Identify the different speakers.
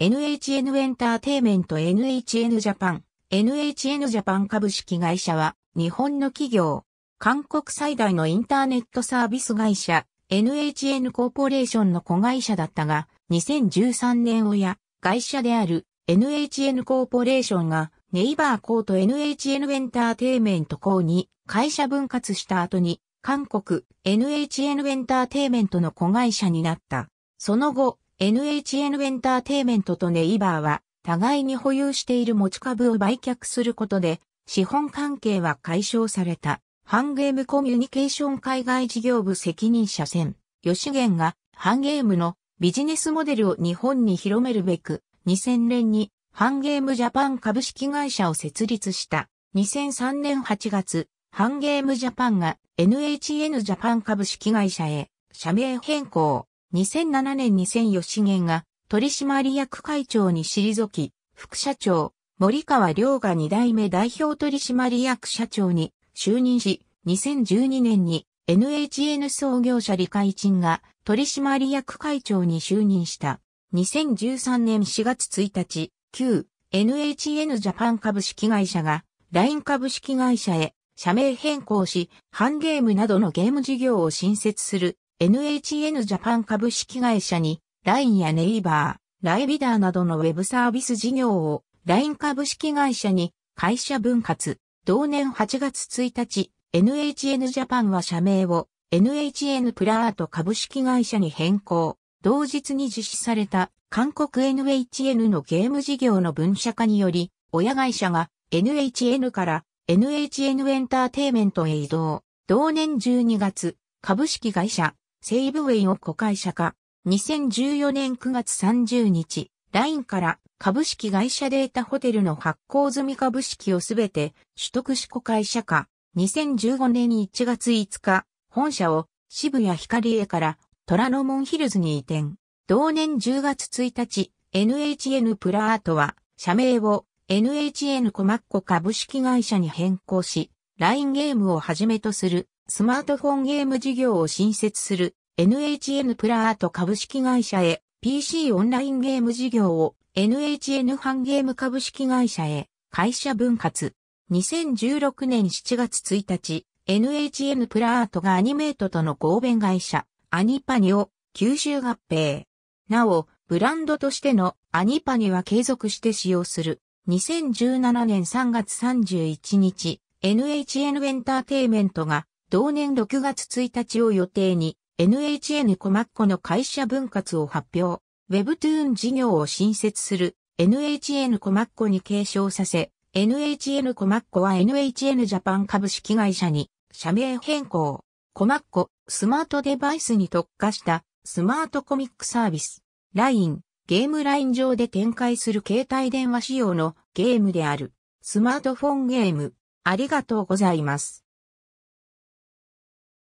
Speaker 1: NHN エンターテイメント NHN ジャパン NHN ジャパン株式会社は日本の企業、韓国最大のインターネットサービス会社 NHN コーポレーションの子会社だったが2013年親会社である NHN コーポレーションがネイバーコーと NHN エンターテイメントコに会社分割した後に韓国 NHN エンターテイメントの子会社になった。その後、NHN エンターテイメントとネイバーは、互いに保有している持ち株を売却することで、資本関係は解消された。ハンゲームコミュニケーション海外事業部責任者選、吉源が、ハンゲームのビジネスモデルを日本に広めるべく、2000年にハンゲームジャパン株式会社を設立した。2003年8月、ハンゲームジャパンが NHN ジャパン株式会社へ社名変更。2007年に千吉源が取締役会長に退き、副社長、森川良が2代目代表取締役社長に就任し、2012年に NHN 創業者理海賃が取締役会長に就任した。2013年4月1日、旧 NHN ジャパン株式会社が LINE 株式会社へ社名変更し、ハンゲームなどのゲーム事業を新設する NHN ジャパン株式会社に LINE やネイバー、ライビダーなどのウェブサービス事業を LINE 株式会社に会社分割。同年8月1日、NHN ジャパンは社名を NHN プラアート株式会社に変更。同日に実施された韓国 NHN のゲーム事業の分社化により、親会社が NHN から NHN エンターテイメントへ移動。同年12月、株式会社セイブウェイを子会社化。2014年9月30日、LINE から株式会社データホテルの発行済み株式をすべて取得し子会社化。2015年1月5日、本社を渋谷光栄から虎ノ門ヒルズに移転。同年10月1日、NHN プラアートは社名を NHN コマッコ株式会社に変更し、LINE ゲームをはじめとするスマートフォンゲーム事業を新設する NHN プラアート株式会社へ PC オンラインゲーム事業を NHN ファンゲーム株式会社へ会社分割。2016年7月1日、NHN プラアートがアニメートとの合弁会社、アニパニを吸収合併。なお、ブランドとしてのアニパニは継続して使用する。2017年3月31日、NHN エンターテイメントが同年6月1日を予定に NHN コマッコの会社分割を発表、Webtoon 事業を新設する NHN コマッコに継承させ、NHN コマッコは NHN ジャパン株式会社に社名変更。コマッコ、スマートデバイスに特化したスマートコミックサービス。LINE、ゲーム LINE 上で展開する携帯電話仕様のゲームである。スマートフォンゲーム。ありがとうございます。